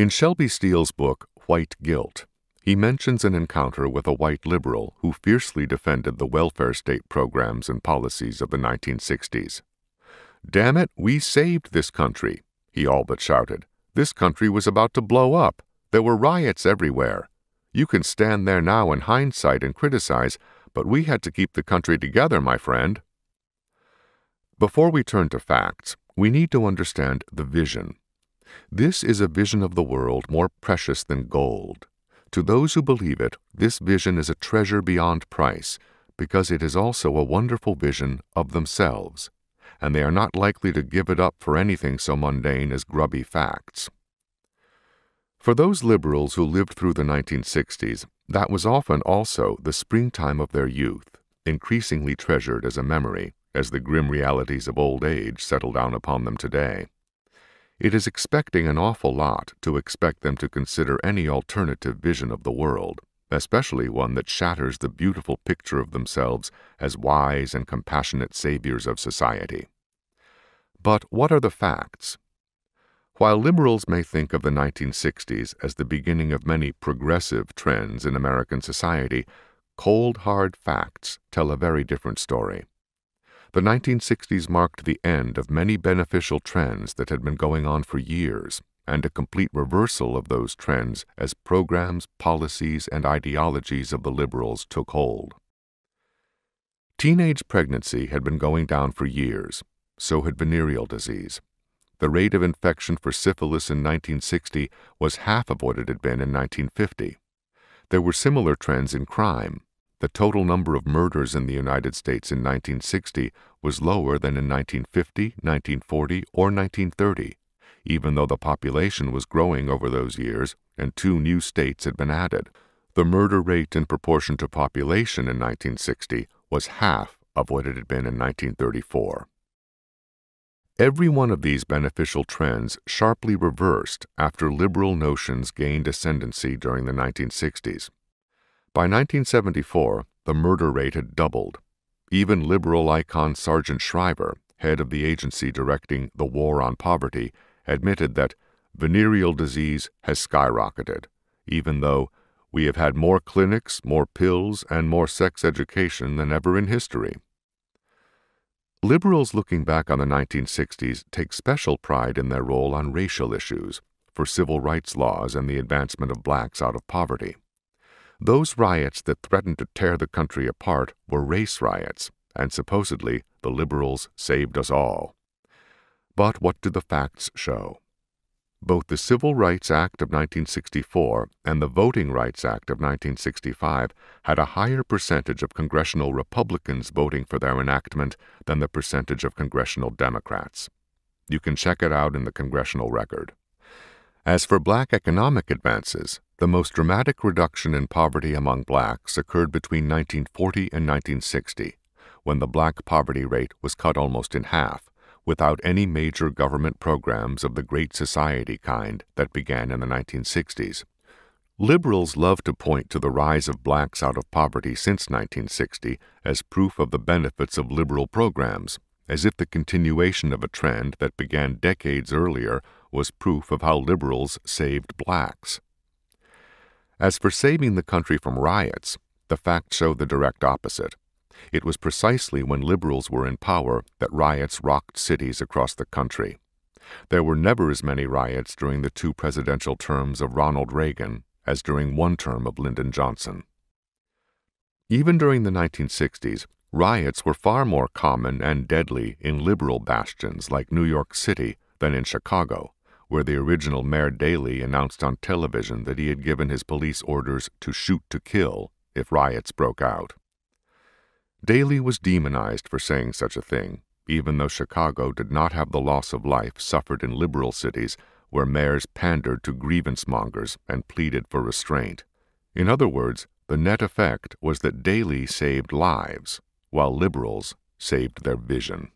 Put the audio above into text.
In Shelby Steele's book, White Guilt, he mentions an encounter with a white liberal who fiercely defended the welfare state programs and policies of the 1960s. Damn it, we saved this country, he all but shouted. This country was about to blow up. There were riots everywhere. You can stand there now in hindsight and criticize, but we had to keep the country together, my friend. Before we turn to facts, we need to understand the vision this is a vision of the world more precious than gold. To those who believe it, this vision is a treasure beyond price, because it is also a wonderful vision of themselves, and they are not likely to give it up for anything so mundane as grubby facts. For those liberals who lived through the 1960s, that was often also the springtime of their youth, increasingly treasured as a memory, as the grim realities of old age settle down upon them today. It is expecting an awful lot to expect them to consider any alternative vision of the world, especially one that shatters the beautiful picture of themselves as wise and compassionate saviors of society. But what are the facts? While liberals may think of the 1960s as the beginning of many progressive trends in American society, cold hard facts tell a very different story. The 1960s marked the end of many beneficial trends that had been going on for years, and a complete reversal of those trends as programs, policies, and ideologies of the liberals took hold. Teenage pregnancy had been going down for years, so had venereal disease. The rate of infection for syphilis in 1960 was half of what it had been in 1950. There were similar trends in crime, the total number of murders in the United States in 1960 was lower than in 1950, 1940, or 1930, even though the population was growing over those years and two new states had been added. The murder rate in proportion to population in 1960 was half of what it had been in 1934. Every one of these beneficial trends sharply reversed after liberal notions gained ascendancy during the 1960s. By 1974, the murder rate had doubled. Even liberal icon Sergeant Shriver, head of the agency directing the War on Poverty, admitted that venereal disease has skyrocketed, even though we have had more clinics, more pills, and more sex education than ever in history. Liberals looking back on the 1960s take special pride in their role on racial issues, for civil rights laws and the advancement of blacks out of poverty. Those riots that threatened to tear the country apart were race riots, and supposedly the liberals saved us all. But what do the facts show? Both the Civil Rights Act of 1964 and the Voting Rights Act of 1965 had a higher percentage of congressional Republicans voting for their enactment than the percentage of congressional Democrats. You can check it out in the congressional record. As for black economic advances, the most dramatic reduction in poverty among blacks occurred between 1940 and 1960, when the black poverty rate was cut almost in half, without any major government programs of the Great Society kind that began in the 1960s. Liberals love to point to the rise of blacks out of poverty since 1960 as proof of the benefits of liberal programs, as if the continuation of a trend that began decades earlier was proof of how liberals saved blacks. As for saving the country from riots, the facts show the direct opposite. It was precisely when liberals were in power that riots rocked cities across the country. There were never as many riots during the two presidential terms of Ronald Reagan as during one term of Lyndon Johnson. Even during the 1960s, riots were far more common and deadly in liberal bastions like New York City than in Chicago where the original Mayor Daley announced on television that he had given his police orders to shoot to kill if riots broke out. Daley was demonized for saying such a thing, even though Chicago did not have the loss of life suffered in liberal cities where mayors pandered to grievance mongers and pleaded for restraint. In other words, the net effect was that Daley saved lives, while liberals saved their vision.